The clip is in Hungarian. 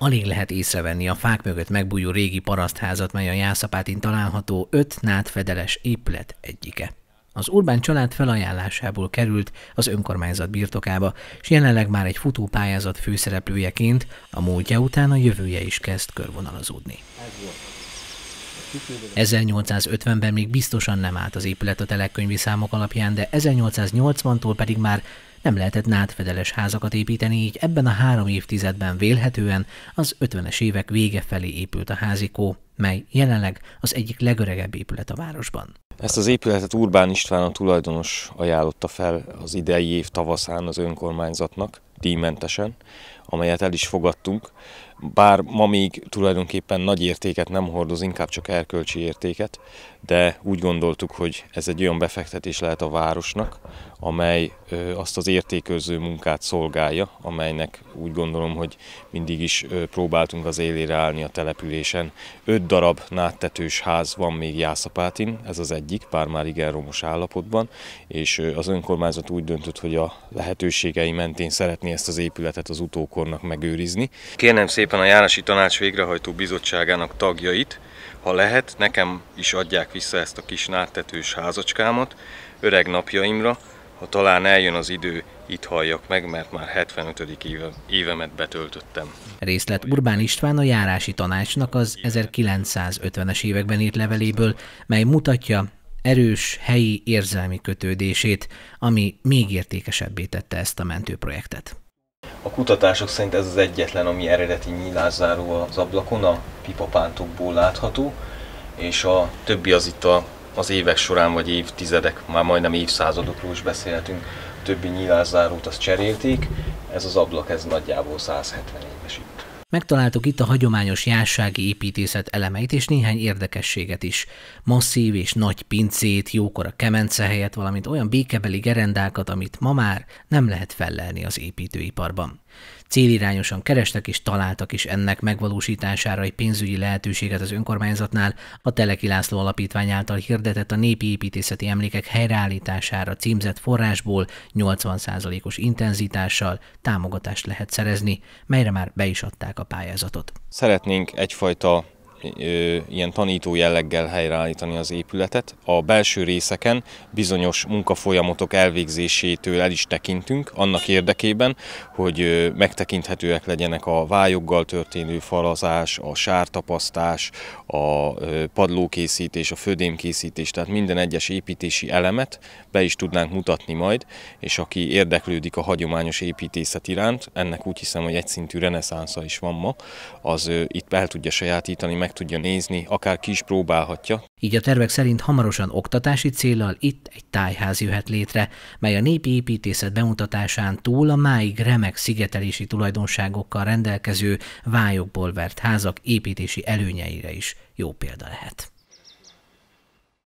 Alig lehet észrevenni a fák mögött megbújó régi parasztházat, mely a Jászapátin található öt nádfedeles épület egyike. Az Urbán család felajánlásából került az önkormányzat birtokába, és jelenleg már egy futópályázat főszereplőjeként a múltja után a jövője is kezd körvonalazódni. 1850-ben még biztosan nem állt az épület a telekkönyvi számok alapján, de 1880-tól pedig már nem lehetett nádfedeles házakat építeni, így ebben a három évtizedben vélhetően az 50-es évek vége felé épült a házikó, mely jelenleg az egyik legöregebb épület a városban. Ezt az épületet Urbán István a tulajdonos ajánlotta fel az idei év tavaszán az önkormányzatnak, díjmentesen, amelyet el is fogadtunk bár ma még tulajdonképpen nagy értéket nem hordoz, inkább csak erkölcsi értéket, de úgy gondoltuk, hogy ez egy olyan befektetés lehet a városnak, amely azt az értékőző munkát szolgálja, amelynek úgy gondolom, hogy mindig is próbáltunk az élére állni a településen. Öt darab náttetős ház van még Jászapátin, ez az egyik, pár már igen romos állapotban, és az önkormányzat úgy döntött, hogy a lehetőségei mentén szeretné ezt az épületet az utókornak megőrizni. Kérem szépen, szépen a Járási Tanács Végrehajtó Bizottságának tagjait, ha lehet, nekem is adják vissza ezt a kis náttetős házacskámat, öreg napjaimra, ha talán eljön az idő, itt halljak meg, mert már 75. Éve, évemet betöltöttem. Részlet Urbán István a járási tanácsnak az 1950-es években írt leveléből, mely mutatja erős helyi érzelmi kötődését, ami még értékesebbé tette ezt a mentőprojektet. A kutatások szerint ez az egyetlen, ami eredeti nyílászáró az ablakon, a pipapántokból látható, és a többi az itt a, az évek során, vagy évtizedek, már majdnem évszázadokról is beszélhetünk, a többi nyílászárót azt cserélték, ez az ablak, ez nagyjából 170 éves itt. Megtaláltuk itt a hagyományos jássági építészet elemeit és néhány érdekességet is. Masszív és nagy pincét, jókor a kemence helyett, valamint olyan békebeli gerendákat, amit ma már nem lehet fellelni az építőiparban. Célirányosan kerestek és találtak is ennek megvalósítására egy pénzügyi lehetőséget az önkormányzatnál, a Teleki László Alapítvány által hirdetett a népi építészeti emlékek helyreállítására címzett forrásból 80%-os intenzitással támogatást lehet szerezni, melyre már be is adták a pályázatot. Szeretnénk egyfajta ilyen tanító jelleggel helyreállítani az épületet. A belső részeken bizonyos munkafolyamatok elvégzésétől el is tekintünk, annak érdekében, hogy megtekinthetőek legyenek a vályoggal történő falazás, a sártapasztás, a padlókészítés, a födémkészítés, tehát minden egyes építési elemet be is tudnánk mutatni majd, és aki érdeklődik a hagyományos építészet iránt, ennek úgy hiszem, hogy egyszintű reneszánsza is van ma, az itt el tudja sajátítani, meg meg tudja nézni, akár ki is próbálhatja. Így a tervek szerint hamarosan oktatási célral itt egy tájház jöhet létre, mely a népi építészet bemutatásán túl a máig remek szigetelési tulajdonságokkal rendelkező vályokból vert házak építési előnyeire is jó példa lehet.